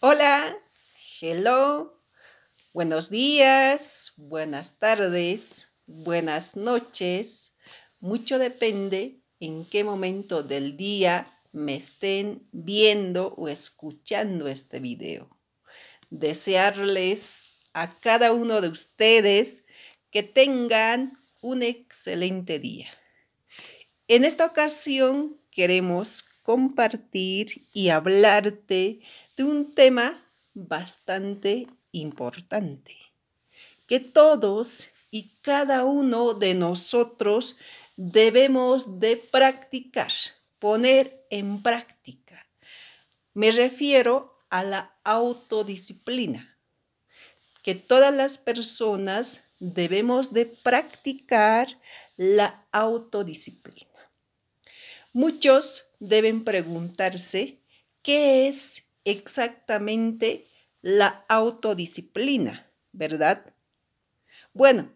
Hola, hello, buenos días, buenas tardes, buenas noches. Mucho depende en qué momento del día me estén viendo o escuchando este video. Desearles a cada uno de ustedes que tengan un excelente día. En esta ocasión queremos compartir y hablarte de un tema bastante importante que todos y cada uno de nosotros debemos de practicar, poner en práctica. Me refiero a la autodisciplina, que todas las personas debemos de practicar la autodisciplina. Muchos deben preguntarse qué es exactamente la autodisciplina, ¿verdad? Bueno,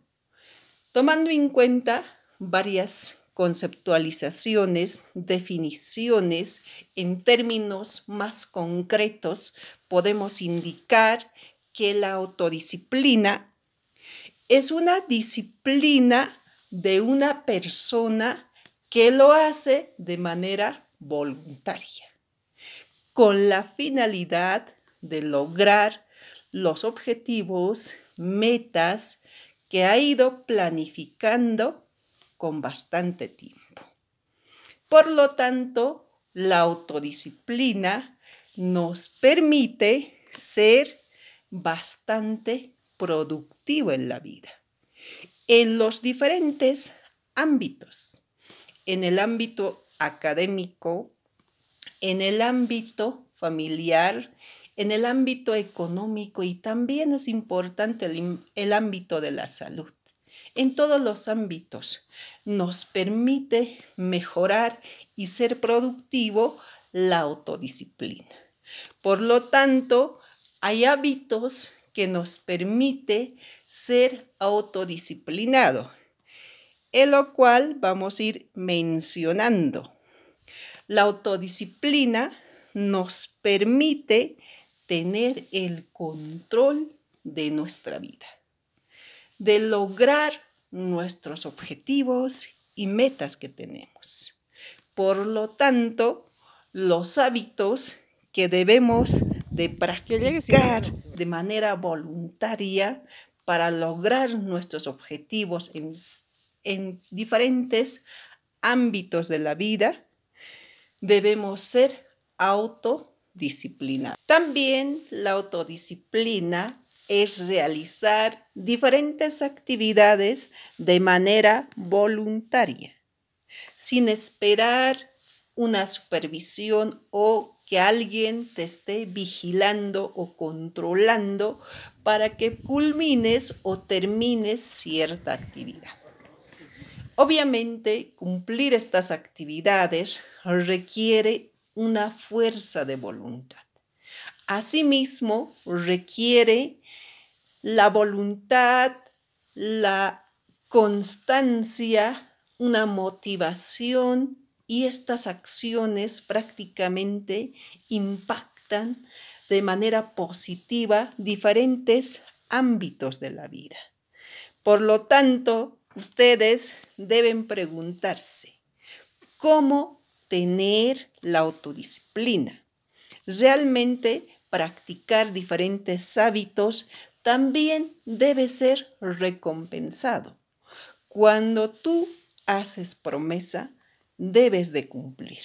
tomando en cuenta varias conceptualizaciones, definiciones, en términos más concretos, podemos indicar que la autodisciplina es una disciplina de una persona que lo hace de manera voluntaria con la finalidad de lograr los objetivos, metas que ha ido planificando con bastante tiempo. Por lo tanto, la autodisciplina nos permite ser bastante productivo en la vida, en los diferentes ámbitos, en el ámbito académico, en el ámbito familiar, en el ámbito económico y también es importante el, ámbito de la salud. En todos los ámbitos nos permite mejorar y ser productivo la autodisciplina. Por lo tanto, hay hábitos que nos permite ser autodisciplinado, en lo cual vamos a ir mencionando. La autodisciplina nos permite tener el control de nuestra vida, de lograr nuestros objetivos y metas que tenemos. Por lo tanto, los hábitos que debemos de practicar de manera voluntaria para lograr nuestros objetivos en, en diferentes ámbitos de la vida debemos ser autodisciplinados. También la autodisciplina es realizar diferentes actividades de manera voluntaria, sin esperar una supervisión o que alguien te esté vigilando o controlando para que culmines o termines cierta actividad. Obviamente, cumplir estas actividades requiere una fuerza de voluntad. Asimismo, requiere la voluntad, la constancia, una motivación y estas acciones prácticamente impactan de manera positiva diferentes ámbitos de la vida. Por lo tanto, Ustedes deben preguntarse, ¿cómo tener la autodisciplina? Realmente practicar diferentes hábitos también debe ser recompensado. Cuando tú haces promesa, debes de cumplir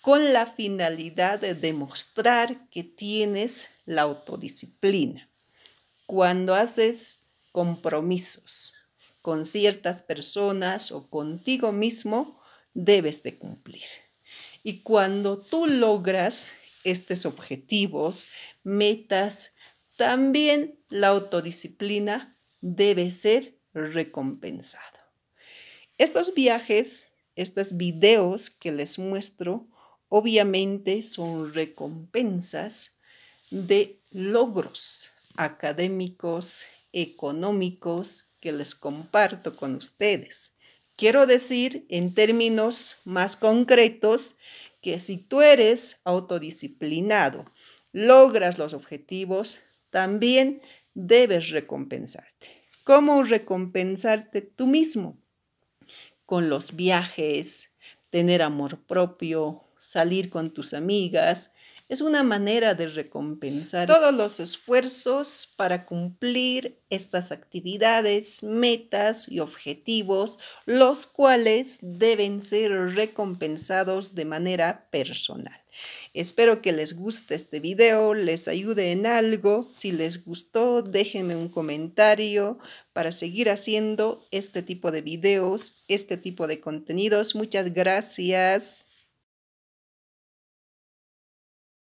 con la finalidad de demostrar que tienes la autodisciplina. Cuando haces compromisos, con ciertas personas o contigo mismo, debes de cumplir. Y cuando tú logras estos objetivos, metas, también la autodisciplina debe ser recompensado. Estos viajes, estos videos que les muestro, obviamente son recompensas de logros académicos, económicos que les comparto con ustedes. Quiero decir en términos más concretos que si tú eres autodisciplinado, logras los objetivos, también debes recompensarte. ¿Cómo recompensarte tú mismo? Con los viajes, tener amor propio, salir con tus amigas, es una manera de recompensar todos los esfuerzos para cumplir estas actividades, metas y objetivos, los cuales deben ser recompensados de manera personal. Espero que les guste este video, les ayude en algo. Si les gustó, déjenme un comentario para seguir haciendo este tipo de videos, este tipo de contenidos. Muchas gracias.